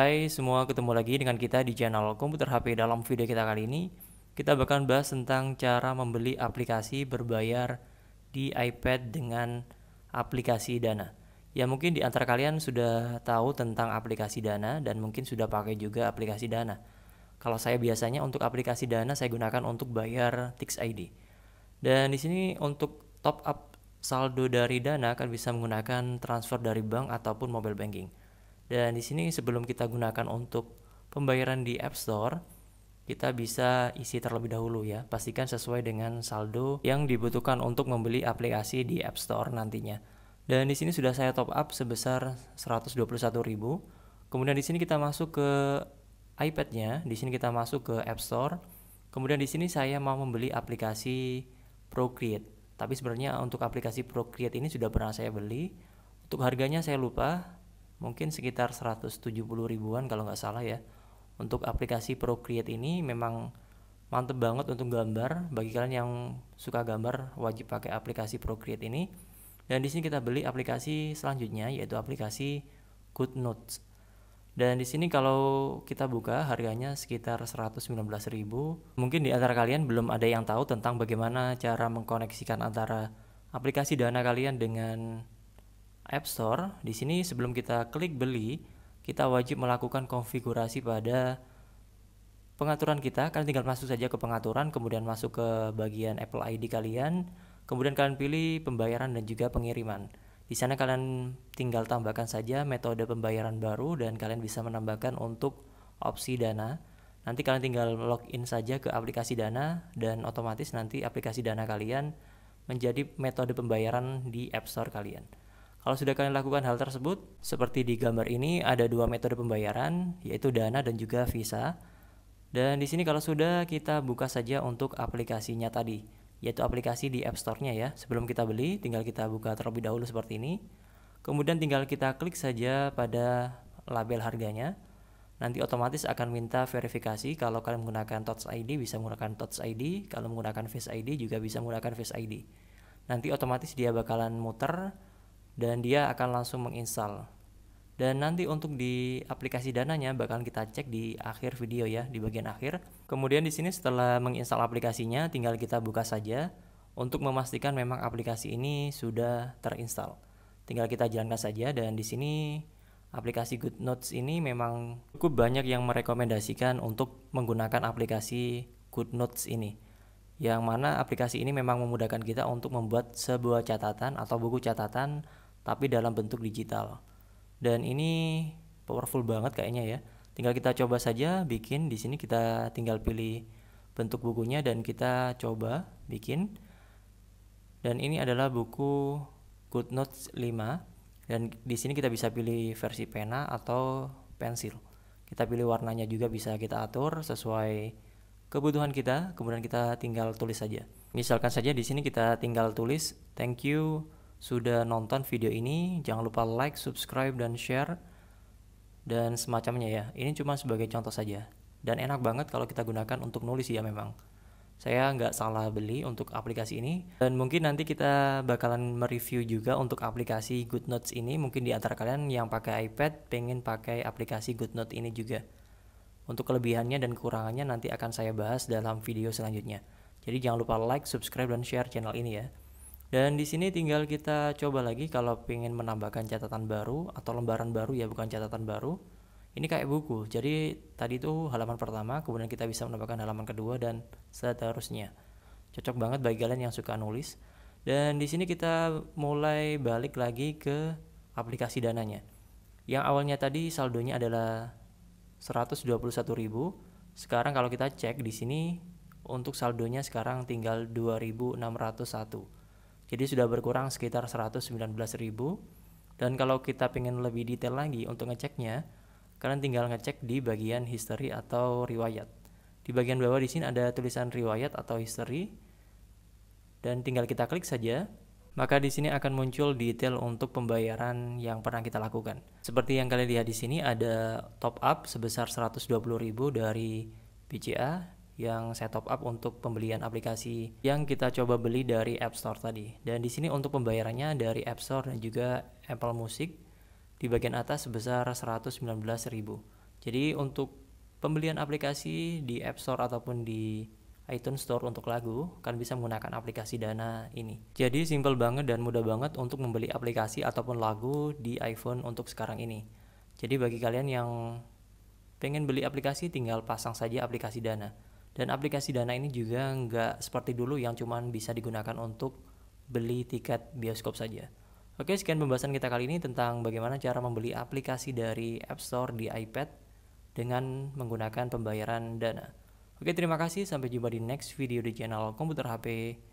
Hai semua, ketemu lagi dengan kita di channel Komputer HP dalam video kita kali ini. Kita bakal bahas tentang cara membeli aplikasi berbayar di iPad dengan aplikasi Dana. Ya mungkin di antara kalian sudah tahu tentang aplikasi Dana dan mungkin sudah pakai juga aplikasi Dana. Kalau saya biasanya untuk aplikasi Dana saya gunakan untuk bayar Tix ID. Dan di sini untuk top up saldo dari Dana akan bisa menggunakan transfer dari bank ataupun mobile banking. Dan di sini sebelum kita gunakan untuk pembayaran di App Store, kita bisa isi terlebih dahulu ya. Pastikan sesuai dengan saldo yang dibutuhkan untuk membeli aplikasi di App Store nantinya. Dan di sini sudah saya top up sebesar 121.000. Kemudian di sini kita masuk ke iPad-nya, di sini kita masuk ke App Store. Kemudian di sini saya mau membeli aplikasi Procreate tapi sebenarnya untuk aplikasi Procreate ini sudah pernah saya beli. Untuk harganya saya lupa, mungkin sekitar 170 ribuan kalau nggak salah ya untuk aplikasi Procreate ini memang mantep banget untuk gambar bagi kalian yang suka gambar wajib pakai aplikasi Procreate ini dan di sini kita beli aplikasi selanjutnya yaitu aplikasi GoodNotes dan di sini kalau kita buka harganya sekitar 119.000. Mungkin di antara kalian belum ada yang tahu tentang bagaimana cara mengkoneksikan antara aplikasi Dana kalian dengan App Store, di sini sebelum kita klik beli, kita wajib melakukan konfigurasi pada pengaturan kita. Kalian tinggal masuk saja ke pengaturan, kemudian masuk ke bagian Apple ID kalian, kemudian kalian pilih pembayaran dan juga pengiriman. Di sana kalian tinggal tambahkan saja metode pembayaran baru dan kalian bisa menambahkan untuk opsi dana. Nanti kalian tinggal login saja ke aplikasi dana dan otomatis nanti aplikasi dana kalian menjadi metode pembayaran di App Store kalian. Kalau sudah kalian lakukan hal tersebut, seperti di gambar ini ada dua metode pembayaran, yaitu Dana dan juga Visa. Dan di sini kalau sudah kita buka saja untuk aplikasinya tadi, yaitu aplikasi di App Store-nya ya. Sebelum kita beli, tinggal kita buka terlebih dahulu seperti ini. Kemudian tinggal kita klik saja pada label harganya. Nanti otomatis akan minta verifikasi kalau kalian menggunakan Touch ID bisa menggunakan Touch ID, kalau menggunakan Face ID juga bisa menggunakan Face ID. Nanti otomatis dia bakalan muter dan dia akan langsung menginstal dan nanti untuk di aplikasi dananya bakalan kita cek di akhir video ya di bagian akhir kemudian di sini setelah menginstal aplikasinya tinggal kita buka saja untuk memastikan memang aplikasi ini sudah terinstall tinggal kita jalankan saja dan di sini aplikasi Good Notes ini memang cukup banyak yang merekomendasikan untuk menggunakan aplikasi Good Notes ini yang mana aplikasi ini memang memudahkan kita untuk membuat sebuah catatan atau buku catatan tapi dalam bentuk digital. Dan ini powerful banget kayaknya ya. Tinggal kita coba saja bikin di sini kita tinggal pilih bentuk bukunya dan kita coba bikin. Dan ini adalah buku GoodNotes 5 dan di sini kita bisa pilih versi pena atau pensil. Kita pilih warnanya juga bisa kita atur sesuai kebutuhan kita, kemudian kita tinggal tulis saja. Misalkan saja di sini kita tinggal tulis thank you sudah nonton video ini. Jangan lupa like, subscribe, dan share. Dan semacamnya ya. Ini cuma sebagai contoh saja. Dan enak banget kalau kita gunakan untuk nulis ya memang. Saya nggak salah beli untuk aplikasi ini. Dan mungkin nanti kita bakalan mereview juga untuk aplikasi GoodNotes ini. Mungkin di antara kalian yang pakai iPad pengen pakai aplikasi GoodNotes ini juga. Untuk kelebihannya dan kekurangannya nanti akan saya bahas dalam video selanjutnya. Jadi jangan lupa like, subscribe, dan share channel ini ya. Dan di sini tinggal kita coba lagi kalau ingin menambahkan catatan baru atau lembaran baru ya bukan catatan baru. Ini kayak buku. Jadi tadi itu halaman pertama, kemudian kita bisa menambahkan halaman kedua dan seterusnya. Cocok banget bagi kalian yang suka nulis. Dan di sini kita mulai balik lagi ke aplikasi dananya. Yang awalnya tadi saldonya adalah 121.000. Sekarang kalau kita cek di sini untuk saldonya sekarang tinggal 2601 jadi sudah berkurang sekitar 119.000. Dan kalau kita pengen lebih detail lagi untuk ngeceknya, kalian tinggal ngecek di bagian history atau riwayat. Di bagian bawah di sini ada tulisan riwayat atau history. Dan tinggal kita klik saja, maka di sini akan muncul detail untuk pembayaran yang pernah kita lakukan. Seperti yang kalian lihat di sini ada top up sebesar 120.000 dari BCA yang saya top up untuk pembelian aplikasi yang kita coba beli dari App Store tadi. Dan di sini untuk pembayarannya dari App Store dan juga Apple Music di bagian atas sebesar 119.000. Jadi untuk pembelian aplikasi di App Store ataupun di iTunes Store untuk lagu, kan bisa menggunakan aplikasi Dana ini. Jadi simple banget dan mudah banget untuk membeli aplikasi ataupun lagu di iPhone untuk sekarang ini. Jadi bagi kalian yang pengen beli aplikasi tinggal pasang saja aplikasi Dana. Dan aplikasi Dana ini juga nggak seperti dulu yang cuma bisa digunakan untuk beli tiket bioskop saja. Oke, sekian pembahasan kita kali ini tentang bagaimana cara membeli aplikasi dari App Store di iPad dengan menggunakan pembayaran Dana. Oke, terima kasih. Sampai jumpa di next video di channel Komputer HP